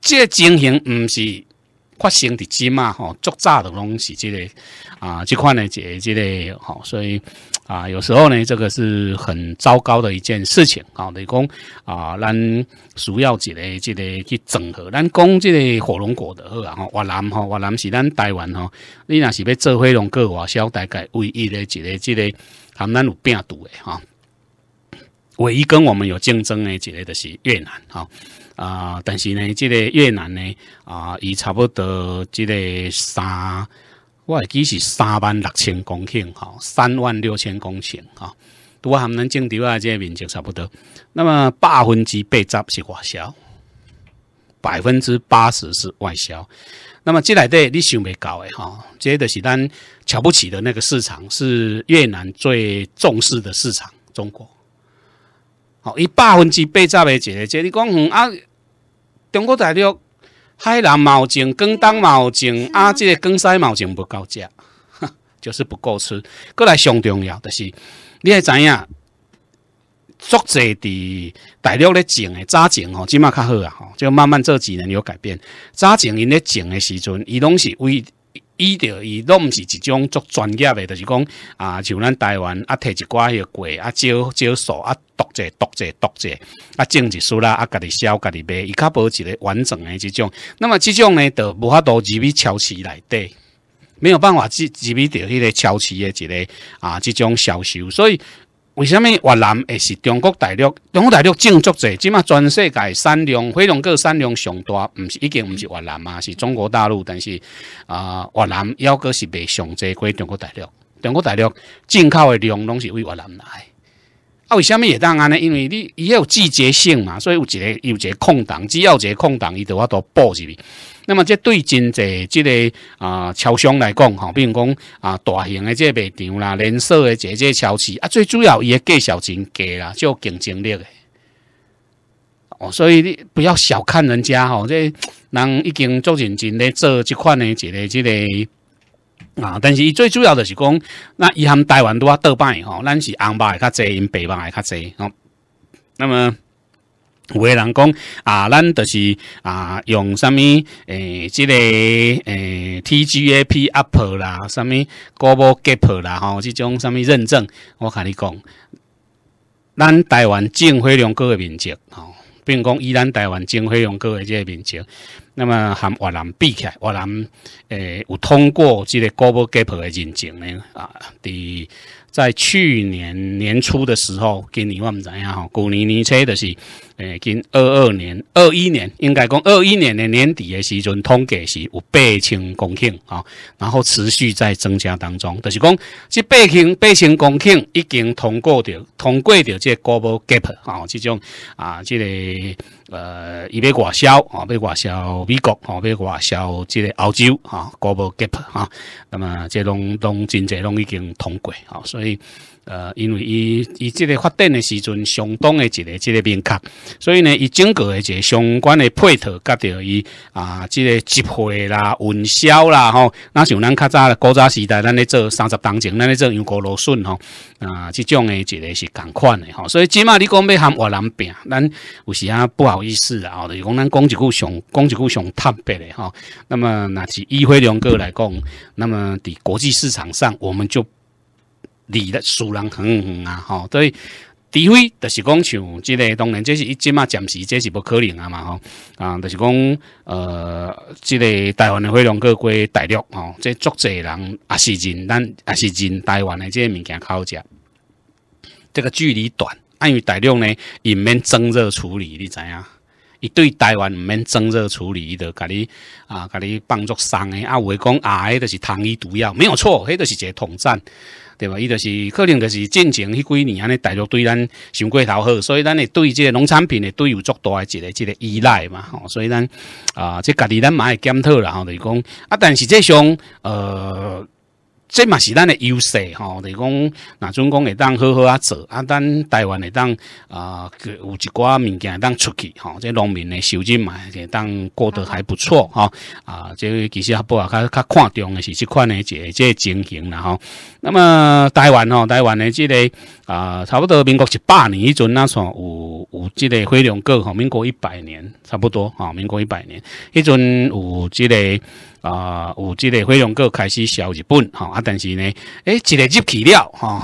这情形毋是发生伫即嘛吼，足早的拢是即个啊，即款的这即个吼，所以。啊，有时候呢，这个是很糟糕的一件事情啊。你讲啊，咱需要一个、一个去整合。咱讲这个火龙果的好啊，越南哈，越南是咱台湾哈，你那是要做火龙果，我晓大概唯一的一个、一个含咱有病毒的哈。唯一跟我们有竞争的、一个的，是越南啊啊。但是呢，这个越南呢啊，也差不多这个三。会记是三万六千公顷，哈，三万六千公顷，哈，都含能种稻啊，这面积差不多。那么百分之八十是外销，百分之八十是外销。那么这下的你想袂到的，哈，这都是咱瞧不起的那个市场，是越南最重视的市场，中国。好，一百分之八十的，这这，你讲啊，中国大陆。海南毛粽、广东毛粽，啊，这个广西毛粽不够吃，就是不够吃。过来上重要的是，你会知影，作者伫大陆咧种诶，早种吼即码较好啊，吼就慢慢这几年有改变。早前因咧种诶时阵，伊拢是为伊着伊拢毋是一种做专业的，就是讲啊，像咱台湾啊，摕一寡迄个鸡啊，招招数啊，剁者剁者剁者啊，种一输啦啊，家己烧家己卖，伊较无一个完整诶即种。那么即种呢，着无法度入去超市内底，没有办法入入去着迄个超市诶一个啊，即种销售，所以。为什么越南会是中国大陆？中国大陆种植侪，即嘛全世界产量、产量个产量上大，毋是已经毋是越南嘛？是中国大陆，但是啊，越南抑个是未上侪过中国大陆，中国大陆进口的量拢是为越南来。啊，为什么也当安呢？因为你伊有季节性嘛，所以有一个有一个空档，只要一个空档，伊的话都补去。那么这对真济即个啊，超商来讲，吼，比如讲啊，大型的这卖场啦，连锁的这这超市啊，最主要伊的价效真低啦，就竞争力。的。哦，所以你不要小看人家哈，这人已经做认真咧做即款的，一个，即个。啊！但是伊最主要的是讲，那伊含台湾都啊倒摆吼，咱是安摆较济，北摆较济吼。那么，有人讲啊，咱就是啊，用什么诶，即个诶，TGA P App 啦，什么 g o o g l Gap 啦，吼，即种什么认证，我甲你讲，咱台湾净汇龙哥诶面积吼，并讲以咱台湾净汇龙哥诶的这个面积。那么和越南比起来，越南诶，有通过这个 g a p 的认证呢？啊，第在去年年初的时候，今年我们怎样？哈，去年年初的是。诶，今二二年、二一年，应该讲二一年的年底的时阵通过是有八千公顷啊，然后持续在增加当中，就是讲这八千、八千公顷已经通过掉、通过掉这国博 gap 啊，这种啊，这个呃，要外销啊，要外销美国啊，要外销这个澳洲啊，国博 gap 啊，那么这拢拢真济拢已经通过啊，所以。呃，因为伊伊这个发展的时阵，相当的一个这个明确，所以呢，伊整个的一个相关的配套，甲着伊啊，这个集配啦、云销啦，吼，那像咱较早古早时代，咱咧做三十当前，咱咧做羊羔肉笋，吼，啊，这种的一个是同款的，吼，所以起码你讲要喊华人变，咱有时啊不好意思啊，就是讲咱讲一句上，讲一句上坦白的，吼，那么那是一辉两个来讲，那么伫国际市场上，我们就。离的书人很远啊，吼！对，除非就是讲像即个，当然这是，一即嘛，暂时这是不可能啊嘛，吼！啊，就是讲，呃，即个台湾的火龙过归大陆，吼，这作者人也是认，咱也是认台湾的这些物件好食，这个距离短，因为大陆呢，毋免增热处理，你知影？伊对台湾毋免增热处理伊的，甲你啊，甲你帮助送的啊，有会讲啊，那是糖衣毒药，没有错，迄都是一个统战。对吧？伊就是可能就是进前迄几年安尼大陆对咱上过头好，所以咱会对即个农产品的对有足大一个一个依赖嘛。吼，所以咱啊，即家己咱嘛会检讨吼，就是讲啊。但是际上呃。这嘛是咱的优势吼，就讲那尊讲会当好好啊做啊，咱台湾会当啊有一寡物件会当出去吼，这农民的收入嘛也当过得还不错哈啊，这其实不啊，较较看重的是这款呢，一个这情形啦吼。那么台湾哦，台湾的即个啊，差不多民国一百年迄阵那算有有即个辉龙过吼，民国一百年差不多啊，民国一百年迄阵有即个。啊，有这个费用哥开始烧日本哈啊，但是呢，诶，一个入去了哈，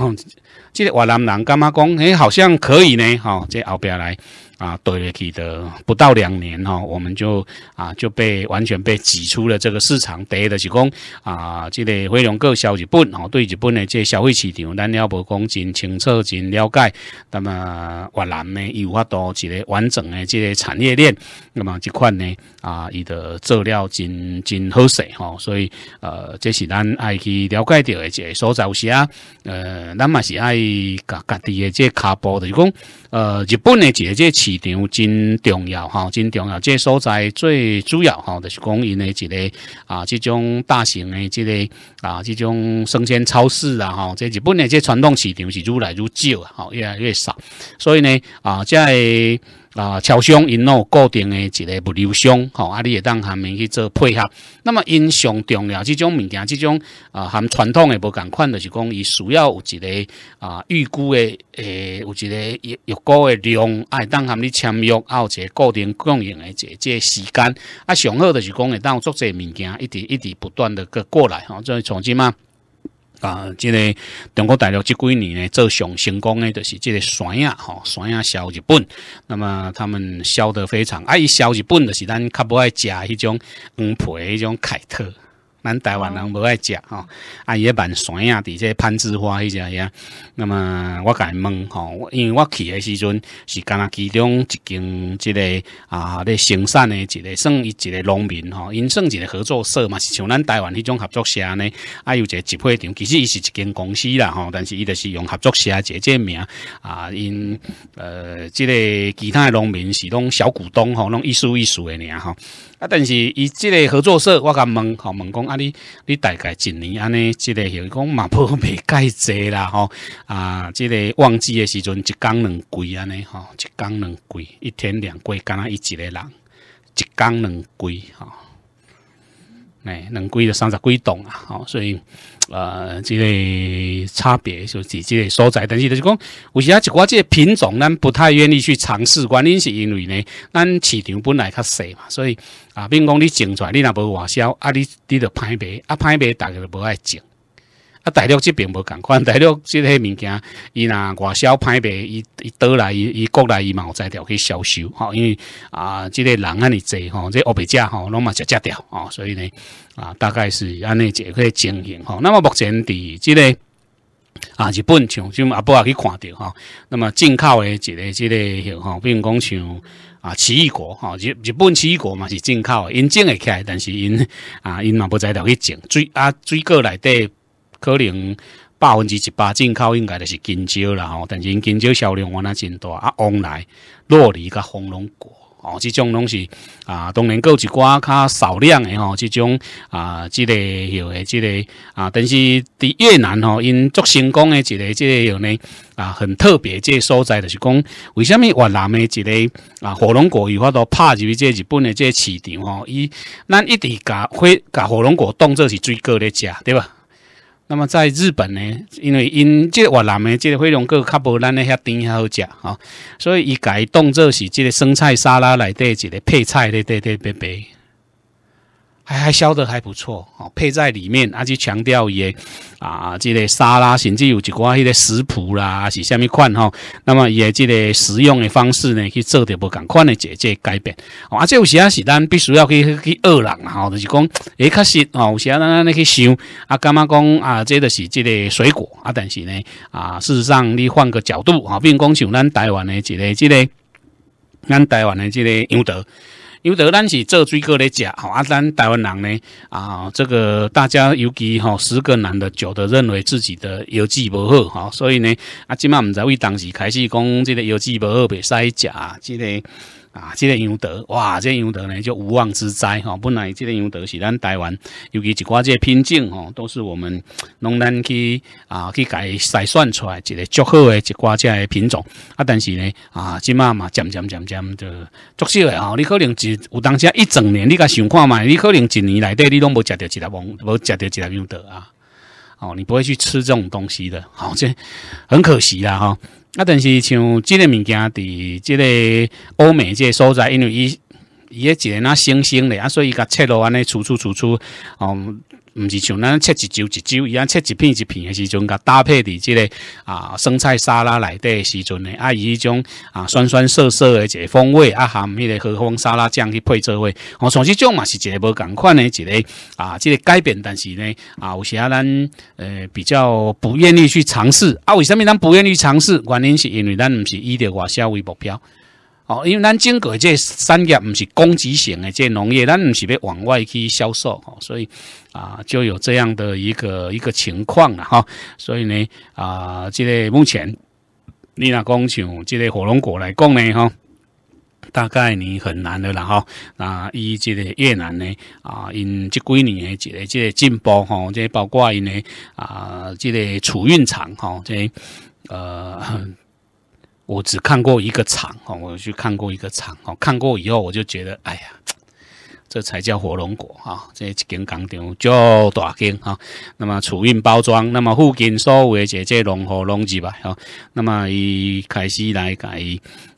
这个越南人干嘛讲？诶，好像可以呢哈，这后边来。啊，对得起的不到两年哦，我们就啊就被完全被挤出了这个市场。第一的是讲啊，即个汇龙个销日本哦，对日本的这消费市场，咱了无讲真清楚、真了解。那么越南呢，伊有法多一个完整的这个产业链。那么这款呢，啊，伊的做料真真好些吼。所以呃，这是咱爱去了解到的这所在有些呃，咱嘛是爱家家的这卡布的，就讲呃，日本的这个市。市场真重要哈，真重要。这所在最主要哈，就是讲因的一个啊，这种大型的，这个啊，这种生鲜超市啊，哈，这日本的这传统市场是越来越少啊，越来越少。所以呢，啊，在。啊，超商因有固定的一个物流商，吼，啊，你也当他们去做配合。那么因上重要这种物件，这种啊，含传统诶无同款，就是讲伊需要有一个啊预估诶，诶，有一个预预估诶量，爱当含你签约有一个固定供应诶，这这时间啊，上好就是讲会当做这物件一直一直不断的过过来，吼，做从之嘛。啊，即个中国大陆即几年咧做上成功咧，就是即个山啊，吼山啊，销日本。那么他们销得非常啊，伊销日本，就是咱较不爱食迄种黄皮迄种凯特。咱台湾人无爱食吼，啊，伊也蛮酸啊，即个攀枝花迄只遐。那么我甲伊问吼，因为我去诶时阵是干阿其中一间即个啊咧生产诶一个算伊一个农民吼，因算一个合作社嘛，是像咱台湾迄种合作社呢，啊有者集配场，其实伊是一间公司啦吼，但是伊着是用合作社一个名啊，因呃即个其他农民是种小股东吼，拢一思一思诶尔吼，啊但是伊即个合作社我甲问吼，问讲。啊你你大概一年安尼，即个像讲嘛无没盖座啦吼啊，即个旺季诶时阵一工两贵安尼吼，一工两贵，一天两贵，干伊一个人，一工两贵吼。诶，能贵就三十几栋啊，好，所以呃，之个差别就是即个所在，但是就是讲，有时啊，一寡这品种，咱不太愿意去尝试，原因是因为呢，咱市场本来较小嘛，所以啊，并讲你种出来，你那无外销啊，你你就歹卖，啊歹卖，大家都不爱种。啊！大陆这边无共款，大陆即个物件，伊若外销歹卖，伊伊倒来，伊伊国内伊嘛有在条去销售，吼因为啊，即个人安尼济，吼，即个欧比价，吼，拢嘛食食掉，吼所以呢，啊，大概是安尼一个情形，吼那么目前伫即个啊，日本像像阿无啊去看到，哈，那么进口诶即个即个，吼、比如讲像啊奇异果，哈，日日本奇异果嘛是进口，因种会起来，但是因啊因嘛无在调去种，水啊水果内底可能百分之一百进口应该就是金蕉啦吼，但是因金蕉销量原来真大啊！往来洛梨、甲红龙果哦，这种拢是啊，当然够一寡较少量的吼，这种啊，即个有诶、即个啊，但是伫越南哦，因做成功诶，一个这个样呢啊，很特别，这所在就是讲，为什么越南诶一个啊，火龙果有法度拍入去这日本诶这市场哦？伊咱一直甲火甲火龙果当做是水果咧食，对吧？那么在日本呢，因为因即越南的即个火龙果较无咱的遐甜遐好食吼，所以伊改动做是即个生菜沙拉内底一个配菜咧，对对对对。还还销得还不错哦，配在里面，啊，且强调也啊，这个沙拉甚至有一寡迄个食谱啦，是虾米款吼。那么也这个食用的方式呢，去做点不同款的这这改变。哦、啊，这有时啊是咱必须要去去恶人嘛吼，就是讲诶，确实哦，有时啊咱咱去想啊，干觉讲啊？这都是这个水果啊，但是呢啊，事实上你换个角度啊，并讲像咱台湾的这个这个，咱台湾的这个柚桃。因为咱是做水果来食，吼啊！咱台湾人呢，啊，这个大家尤其吼十个男的九的认为自己的腰肌不好，哈，所以呢，啊，今嘛毋知为当时开始讲这个腰肌不好被筛假，这个。啊，这个羊德哇，这个羊德呢就无妄之灾哈。本来这个羊德是咱台湾，尤其一寡这品种吼，都是我们农咱去啊去改筛选出来一个较好的一寡这品种啊。但是呢啊，今嘛嘛渐渐渐渐就作少的哦。你可能一有当下一整年，你甲想看嘛？你可能一年内底你拢无食到一两，无食到一粒羊德啊。哦，你不会去吃这种东西的，好，这很可惜啦哈。啊，但是像即个物件，伫即个欧美即个所在，因为伊伊一个只那新兴嘞，啊，所以伊甲切落安尼厝厝厝厝嗯。唔是像咱切一周一周伊安切一片一片诶时阵，甲搭配伫即个啊生菜沙拉内底时阵呢，啊以一种啊酸酸涩涩一个风味，啊含迄个荷风沙拉酱去配做话，我像即种嘛是一个无共款诶一个啊，即个改变，但是呢啊有时啊咱诶比较不愿意去尝试。啊，为甚物咱不愿意尝试？原因是因为咱毋是以着外销为目标。哦，因为咱整个这产业不是供给型的这农业，咱不是要往外去销售哦，所以啊，就有这样的一个一个情况了哈。所以呢，啊，这个目前你那讲像这个火龙果来讲呢哈，大概你很难的了哈。那伊这个越南呢啊，因这几年的这个进步哈，这包括因呢啊，这个储运厂哈，这呃。我只看过一个场我去看过一个场看过以后我就觉得，哎呀，这才叫火龙果啊！这一间工厂叫大间那么储运包装，那么附近所有的这些农活农具吧哈，那么伊开始来改。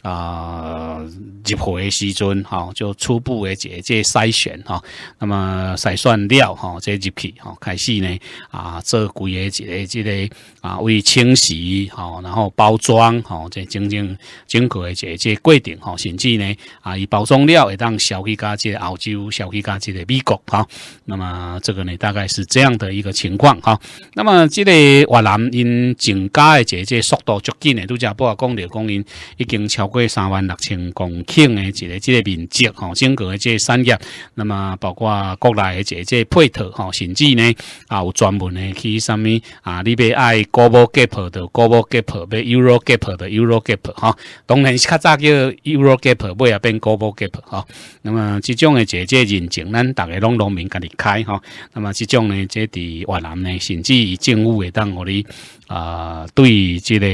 啊，入去的时阵，哈，就初步的解这筛选哈，那么筛选料哈，再入去哈，开始呢，啊，做规个几个几个啊，为清洗哈，然后包装哈，再整整整个的几这过程哈，甚至呢，啊，以包装料会当小黑咖这澳洲销去咖这个美国哈，那么这个呢，大概是这样的一个情况哈，那么这个华南因增加的这这速度足紧的，都加不讲的讲应已经超过三万六千公顷的一个这个面积哈，整个的这个产业，那么包括国内的这这配套哈，甚至呢啊有专门的去什么啊，你别爱高博 gap 的高博 gap，别 Euro gap 的 Euro gap 哈，当然是较早叫 Euro gap，后来变高博 gap 哈。那么这种的这这人情，咱大家让农民家己开哈。那么这种呢，这在越南呢，甚至政府当我位。啊，对这个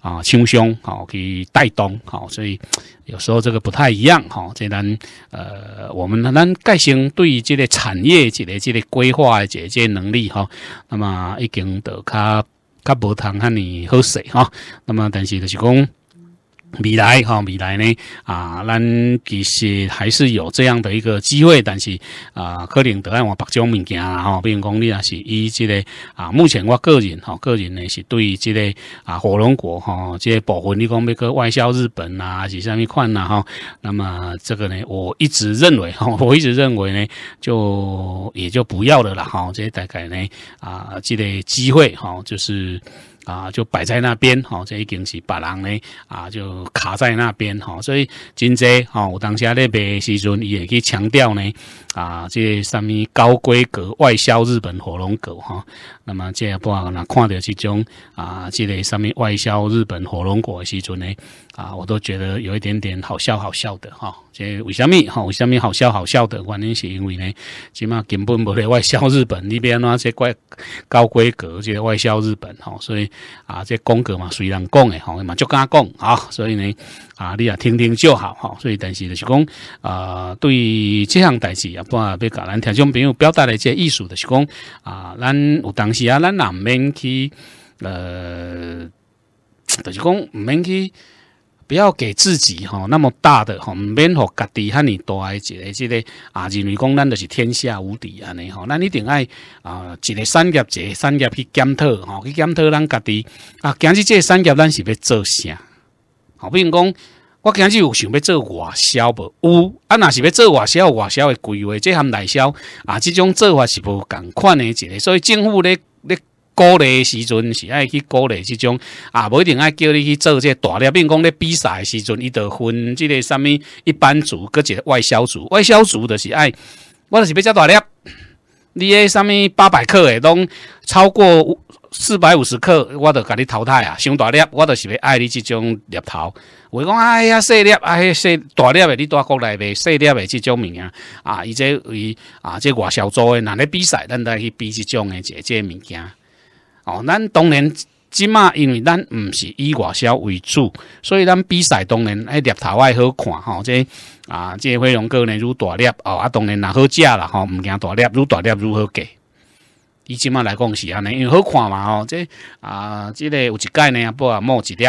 啊，厂商好去带动好，所以有时候这个不太一样哈。这咱呃，我们咱盖兴对于这个产业这个这个规划的这些能力哈，那么已经都较较无同哈你好势哈。那么，但是就是讲。未来哈，未来呢啊，咱其实还是有这样的一个机会，但是啊，可能得按我白种物件啦哈，比如讲你啊，是以这个啊，目前我个人哈，个人呢是对这个啊，火龙果哈，这些部分你讲那个外销日本呐，是啥咪款呐哈，那么这个呢，我一直认为哈，我一直认为呢，就也就不要了啦哈，这些大概呢啊，这个机会哈，就是。啊，就摆在那边哈，这已经是别人呢啊，就卡在那边哈，所以真多哈。我当下卖边时阵，伊也去强调呢啊，这什么高规格外销日本火龙果哈，那么这不那看到这种啊，这个什么外销日本火龙果时阵呢？啊，我都觉得有一点点好笑，好笑的哈。这为虾米？哈，为虾米好笑，好笑的？原因是因为呢，起嘛根本无咧外销日本那边那些怪高规格，这外销日本哈，所以啊，这风格嘛，虽然讲的吼，嘛就敢讲啊，所以呢，啊，你也听听就好哈。所以，但是就是讲啊，对这项代志啊，不啊，被搞咱听众朋友表达的这意思的是讲啊，咱有当时啊，咱难免去呃，就是讲免去。要给自己哈那么大的哈，免和家己和你多爱一个这个啊！认为讲咱的是天下无敌安尼哈，那一定爱啊一个产业一个产业去检讨哈，去检讨咱家己啊！今日这产业咱是要做啥？好比如讲，我今日有想要做外销无？有啊，那是要做外销，外销的规划，这含内销啊，这种做法是不同款的，一个。所以政府咧咧。励诶时阵是爱去鼓励这种啊，不一定爱叫你去做这大粒，如讲咧比赛时阵，伊就分这个什么一般组、个外销组。外销组就是爱，我就是要遮大粒。你诶，啥物八百克诶，拢超过四百五十克，我著甲你淘汰啊。上大粒，我著是要爱你即种粒头。我讲哎呀，细粒哎，细大粒诶，你带国内诶，细粒诶即种物件啊，伊这以啊，这外销组诶，若咧比赛，咱会去比即种诶，这这物件。哦，咱当然，即马因为咱毋是以外销为主，所以咱比赛当然，迄猎头爱好看哈，这啊，这火龙哥呢如大粒哦，啊当然若好食啦吼，毋惊大粒，如大粒如何个？伊即马来讲是安尼，因为好看嘛吼，这啊，即个有一届呢，不啊，某一粒。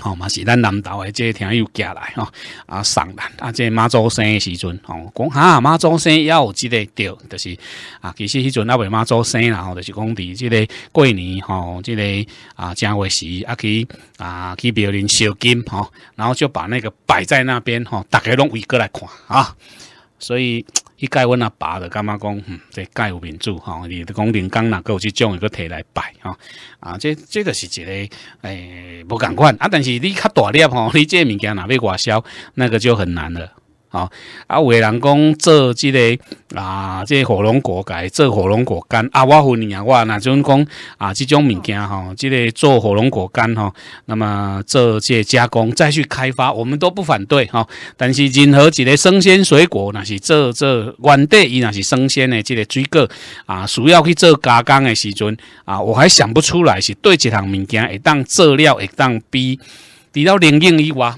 好嘛，是咱南岛的这听友寄来吼啊，送人啊，这妈祖生的时阵，吼，讲哈妈祖生也有这个着，就是啊，其实迄阵阿未妈祖生然后就是讲伫即个过年，吼，即个啊，正月时啊去啊去庙里烧金吼，然后就把那个摆在那边吼大家拢围过来看啊。所以一盖 我那爸的，干嘛讲这盖有民主吼？你的讲连刚那个去将一个题来摆啊啊！这这个是一个诶，无同款啊。但是你较大粒吼，你这物件哪会外销，那个就很难了。啊！啊，的人讲做这个啊，这火龙果干，做火龙果干啊，我分你啊，我那种讲啊，这种物件吼，这个做火龙果干吼，那么做这个加工再去开发，我们都不反对吼。但是任何一个生鲜水果，那是做做原地，伊那是生鲜的这个水果啊，需要去做加工的时阵啊，我还想不出来是对这项物件，一旦做了，一旦比。除了零点以外，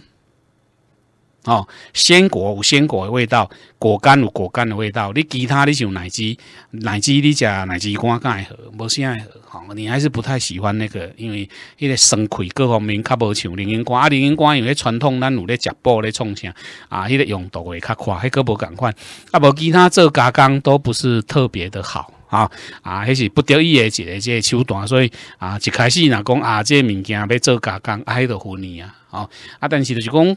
哦，鲜果有鲜果的味道，果干有果干的味道。你其他，你像奶汁、奶汁，你食奶汁干干也喝，无鲜也喝。哦，你还是不太喜欢那个，因为迄个生葵各方面较无像莲英瓜。阿莲英瓜因为传统，咱有咧食补咧创啥啊？迄个用度会较快，迄个无咁快。啊，无其他做加工都不是特别的好啊啊，迄是不得已的一个即个手段。所以啊，一开始若讲啊，这物件要做加工，爱着分你啊，吼啊，但是就是讲。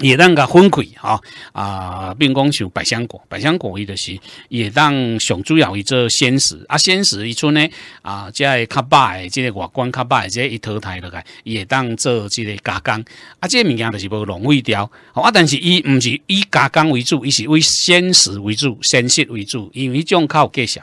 也当个分开啊啊，并讲像百香果，百香果伊就是也当上主要伊做鲜食，啊鲜食伊出呢啊，即个较白的，即个外观较白的，即一淘汰落来，伊也当做即个加工，啊，即个物件就是无浪费掉，啊，但是伊毋是以加工为主，伊是为鲜食为主，鲜食为主，因为迄种较有介绍。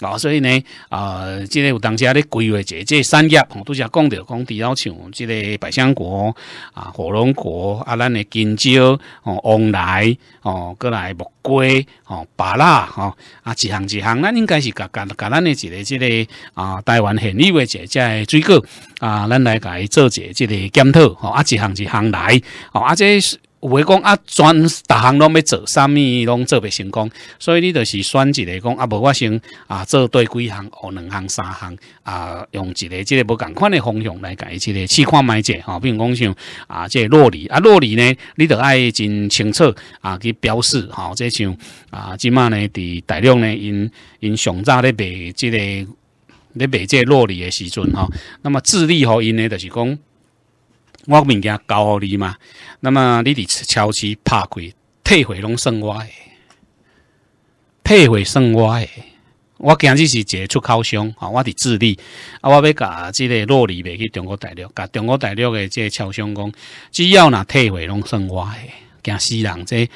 哦，所以呢，啊，即个有当时啊咧规划者，即个产业吼，都是讲着讲除了像即个百香果啊、火龙果啊、咱的香蕉哦、王奶哦、过来木瓜哦、巴拉哈啊，一项一项，咱应该是甲甲甲咱的一个即个啊，台湾现例或者在水果啊，咱来甲伊做者即个检讨哦，啊，一项一项来哦，啊，即是。的讲啊，专逐项拢要做，啥物拢做袂成功，所以你就是选一个讲啊，无发生啊，做对几项，哦，两项、三项啊，用一个即个无共款的方向来改即个试看卖者，吼，比如讲像啊，即个落里啊，落里呢，你得爱真清楚啊，去标示，吼，即像啊，即满呢，伫大量呢，因因上早咧卖即个咧卖即个落里的时阵，吼。那么智力吼因呢，就是讲。我物件交你嘛，那么你伫超市拍开，退回拢算我诶，退回算我诶。我今日是一个出口商，啊，我伫智利，啊，我要甲即个洛里卖去中国大陆，甲中国大陆诶，即个超商讲，只要拿退回拢算我诶，惊死人这。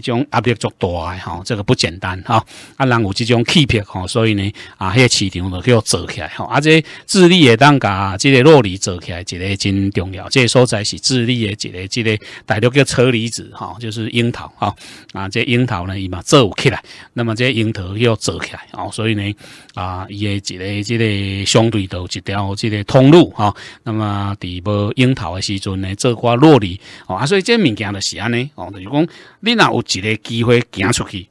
这种压力足大诶，吼，这个不简单哈。啊，人有这种气魄吼，所以呢，啊，迄个市场就叫做起来。吼、啊，这智利也当甲这个洛里做起来，这个真重要。这所在是智利的一个，这个，大陆叫车厘子哈，就是樱桃哈。啊，这樱桃呢，伊嘛做起来，那么这樱桃要做起来哦，所以呢，啊，伊诶一个，这个相对到一条，这个通路哈。那么，底部樱桃诶时阵呢，做瓜洛里哦，啊，所以这物件就是安尼哦，就是讲，你哪有？一个机会行出去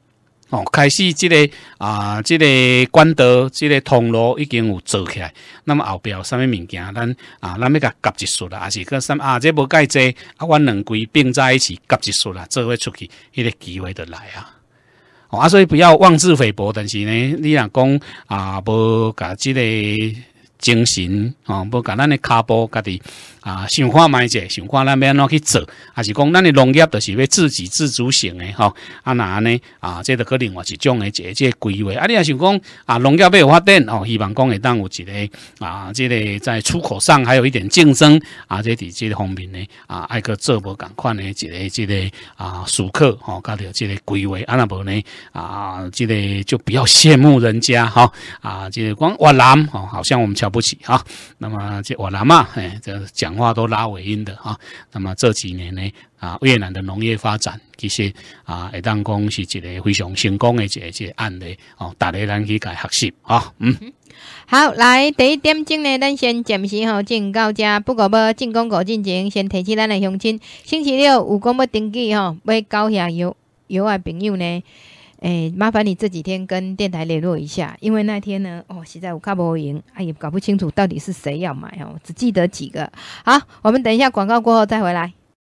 哦，开始这个啊，这个管道，这个通路已经有做起来。那么后边有啥物物件？咱啊，咱要甲夹一术啦，还是个三啊？这无介济啊，万两龟并在一起夹一术啦，做会出去，迄个机会就来啊！啊，所以不要妄自菲薄，但是呢，你若讲啊，无甲这个精神哦，无甲咱的卡波家己。啊，想看卖者，想看要边啷去做，还是讲咱的农业都是要自给自足型的吼。啊哪呢？啊，这都可能我一种的这这规划。啊，你还想讲啊，农业要有发展哦，希望讲会当有一个啊，这个在出口上还有一点竞争啊，在这方面呢，啊，爱个做不赶快呢？一个这个啊，熟客哦，加条这个规划，啊那无呢？啊，这个就不要羡慕人家哈。啊，这个讲我南哦，好像我们瞧不起哈。那么这我南嘛，哎，这讲。话都拉尾音的啊，那么这几年呢啊，越南的农业发展其实啊，也当讲是一个非常成功的一个一个案例哦，大家咱去该学习啊。嗯，
好，来第一点钟呢，咱先暂时吼进到遮。不过要进广告进前，先提起咱的乡亲，星期六有讲要登记吼，要交下友友啊朋友呢。哎，麻烦你这几天跟电台联络一下，因为那天呢，哦，实在我卡不赢，哎，也搞不清楚到底是谁要买哦，只记得几个。好，我们等一下广告过后再回来。